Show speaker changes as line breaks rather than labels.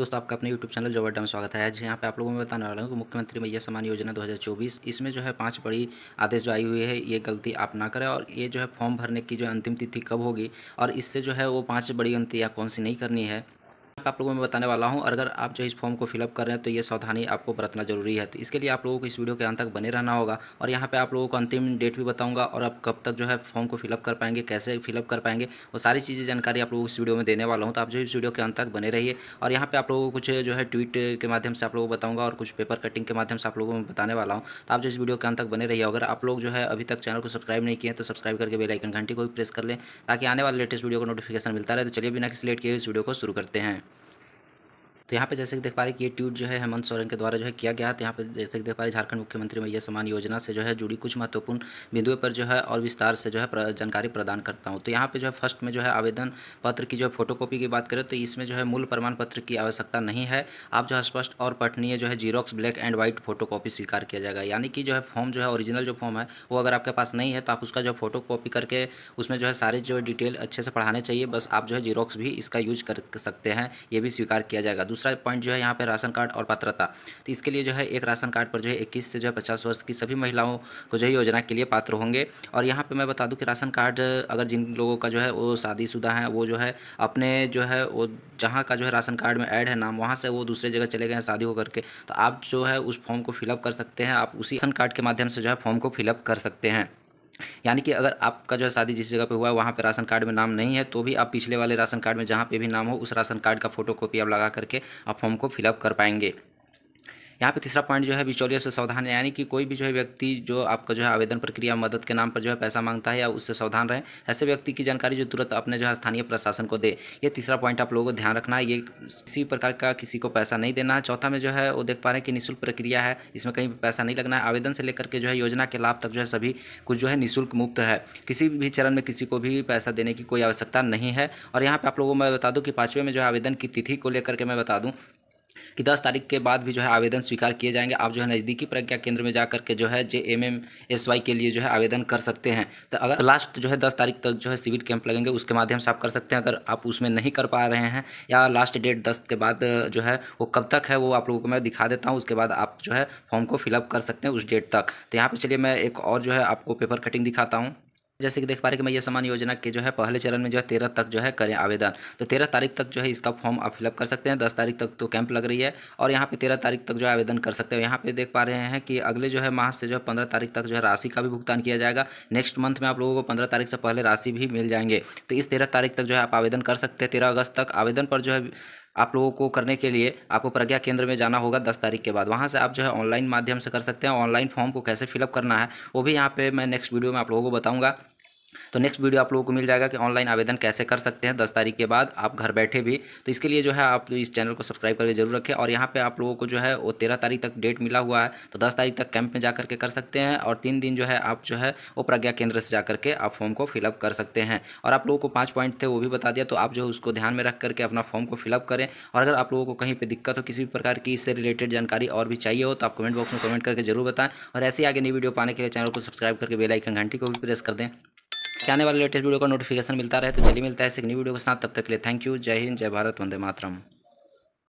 दोस्तों आपका अपने YouTube चैनल जो में स्वागत है आज यहाँ पे आप लोगों में बताने वाला हूँ कि मुख्यमंत्री मैया समान योजना 2024 इसमें जो है पांच बड़ी आदेश जो आई हुई है ये गलती आप ना करें और ये जो है फॉर्म भरने की जो अंतिम तिथि कब होगी और इससे जो है वो पाँच बड़ी गलतियाँ कौन सी नहीं करनी है आप लोगों को मैं बताने वाला हूँ अगर आप जो इस फॉर्म को फिलअप कर रहे हैं तो ये सावधानी आपको बरतना जरूरी है तो इसके लिए आप लोगों को इस वीडियो के अंत तक बने रहना होगा और यहाँ पे आप लोगों को अंतिम डेट भी बताऊँगा और आप कब तक जो है फॉर्म को फिलअप कर पाएंगे कैसे फिलअप कर पाएंगे वो सारी चीज़ें जानकारी आप लोगों को इस वीडियो में देने वाला हूँ तो आप जो इस वीडियो के अंत तक बने रहिए और यहाँ पर आप लोगों को कुछ जो है ट्वीट के माध्यम से आप लोगों को बताऊँगा और कुछ पेपर कटिंग के माध्यम से आप लोगों को बताने वाला हूँ तो आप जो इस वीडियो के अंत तक बने रहिए अगर आप लोग जो है अभी तक चैनल को सब्सक्राइब नहीं किए तो सब्सक्राइब करके बेलाइकन घंटी को भी प्रेस कर लें ताकि आने वाले लेटेस्ट वीडियो का नोटिफिकेशन मिलता रहे तो चलिए बिना किसी लेट किए इस वीडियो को शुरू करते हैं तो यहाँ पे जैसे कि देख पा रहे कि ये ट्वीट जो है हेमंत सोरेन के द्वारा जो है किया गया तो यहाँ पे जैसे कि देख पा रहे झारखंड मुख्यमंत्री मैया समान योजना से जो है जुड़ी कुछ महत्वपूर्ण बिंदुओं पर जो है और विस्तार से जो है जानकारी प्रदान करता हूँ तो यहाँ पे जो है फर्स्ट में जो है आवेदन पत्र की जो है फोटोकॉपी की बात करें तो इसमें जो है मूल प्रमाण पत्र की आवश्यकता नहीं है आप जो है स्पष्ट और पठनीय जो है xerox black and white photo स्वीकार किया जाएगा यानी कि जो है फॉर्म जो है ओरिजिनल जो फॉर्म है वो अगर आपके पास नहीं है तो आप उसका जो फोटो कॉपी करके उसमें जो है सारे जो डिटेल अच्छे से पढ़ाने चाहिए बस आप जो है जीरोक्स भी इसका यूज कर सकते हैं ये भी स्वीकार किया जाएगा दूसरा पॉइंट जो है यहाँ पर राशन कार्ड और पात्रता तो इसके लिए जो है एक राशन कार्ड पर जो है इक्कीस से जो है पचास वर्ष की सभी महिलाओं को जो है योजना के लिए पात्र होंगे और यहाँ पर मैं बता दूँ कि राशन कार्ड अगर जिन लोगों का जो है वो शादीशुदा है वो जो है अपने जो है वो जहाँ का जो है राशन कार्ड में ऐड है नाम वहाँ से वो दूसरे जगह चले गए हैं शादी होकर के तो आप जो है उस फॉर्म को फिलअप कर सकते हैं आप उसी राशन कार्ड के माध्यम से जो है फॉर्म को फिलअप कर सकते हैं यानी कि अगर आपका जो है शादी जिस जगह पे हुआ है वहाँ पे राशन कार्ड में नाम नहीं है तो भी आप पिछले वाले राशन कार्ड में जहाँ पे भी नाम हो उस राशन कार्ड का फोटो कॉपी आप लगा करके आप फॉर्म को फिलअप कर पाएंगे यहाँ पे तीसरा पॉइंट जो है बिचौलियों से सावधान यानी कि कोई भी जो है व्यक्ति जो आपका जो है आवेदन प्रक्रिया मदद के नाम पर जो है पैसा मांगता है या उससे सावधान रहें ऐसे व्यक्ति की जानकारी जो तुरंत अपने जो है स्थानीय प्रशासन को दे ये तीसरा पॉइंट आप लोगों को ध्यान रखना है ये किसी प्रकार का किसी को पैसा नहीं देना है चौथा में जो है वो देख पा रहे हैं कि निःशुल्क प्रक्रिया है इसमें कहीं पैसा नहीं लगना है आवेदन से लेकर के जो है योजना के लाभ तक जो है सभी कुछ जो है निःशुल्क मुफ्त है किसी भी चरण में किसी को भी पैसा देने की कोई आवश्यकता नहीं है और यहाँ पर आप लोगों को मैं बता दूँ कि पाँचवें में जो है आवेदन की तिथि को लेकर के मैं बता दूँ कि 10 तारीख के बाद भी जो है आवेदन स्वीकार किए जाएंगे आप जो है नज़दीकी प्रज्ञा केंद्र में जा करके जो है J M M S Y के लिए जो है आवेदन कर सकते हैं तो अगर लास्ट जो है दस तारीख तक जो है सिविल कैंप लगेंगे उसके माध्यम से आप कर सकते हैं अगर आप उसमें नहीं कर पा रहे हैं या लास्ट डेट दस के बाद जो है वो कब तक है वो आप लोगों को मैं दिखा देता हूँ उसके बाद आप जो है फॉर्म को फिलअप कर सकते हैं उस डेट तक तो यहाँ पर चलिए मैं एक और जो है आपको पेपर कटिंग दिखाता हूँ जैसे कि देख पा रहे कि मैं ये समान योजना के जो है पहले चरण में जो है तेरह तक जो है करें आवेदन तो तेरह तारीख तक जो है इसका फॉर्म आप फिलअप कर सकते हैं दस तारीख तक तो कैंप लग रही है और यहाँ पे तेरह तारीख तक जो है आवेदन कर सकते हैं यहाँ पे देख पा रहे हैं कि अगले जो है माह से जो है पंद्रह तारीख तक जो है राशि का भी भुगतान किया जाएगा नेक्स्ट मंथ में आप लोगों को पंद्रह तारीख से पहले राशि भी मिल जाएंगे तो इस तेरह तारीख तक जो है आप आवेदन कर सकते हैं तेरह अगस्त तक आवेदन पर जो है आप लोगों को करने के लिए आपको प्रज्ञा केंद्र में जाना होगा दस तारीख के बाद वहाँ से आप जो है ऑनलाइन माध्यम से कर सकते हैं ऑनलाइन फॉर्म को कैसे फिलअप करना है वो भी यहाँ पर मैं नेक्स्ट वीडियो में आप लोगों को बताऊँगा तो नेक्स्ट वीडियो आप लोगों को मिल जाएगा कि ऑनलाइन आवेदन कैसे कर सकते हैं दस तारीख के बाद आप घर बैठे भी तो इसके लिए जो है आप इस चैनल को सब्सक्राइब करके जरूर रखें और यहाँ पे आप लोगों को जो है वो तेरह तारीख तक डेट मिला हुआ है तो दस तारीख तक कैंप में जा करके कर सकते हैं और तीन दिन जो है आप जो है वो प्रज्ञा केंद्र से जा करके आप फॉर्म को फिलअप कर सकते हैं और आप लोगों को पाँच पॉइंट थे वो भी बता दिया तो आप जो उसको ध्यान में रख करके अपना फॉर्म को फिलअप करें और अगर आप लोगों को कहीं पर दिक्कत हो किसी भी प्रकार की इससे रिलेटेड जानकारी और भी चाहिए हो तो आप कमेंट बॉक्स में कमेंट करके जरूर बताएं और ऐसे ही आगे नई वीडियो पाने के लिए चैनल को सब्सक्राइब करके बेलाइकन घंटी को भी प्रेस कर दें आपके आने वाले लेटेस्ट वीडियो का नोटिफिकेशन मिलता रहे तो चलिए मिलता है ऐसे न्यू वीडियो के साथ तब तक के लिए थैंक यू जय हिंद जय भारत वंदे मातरम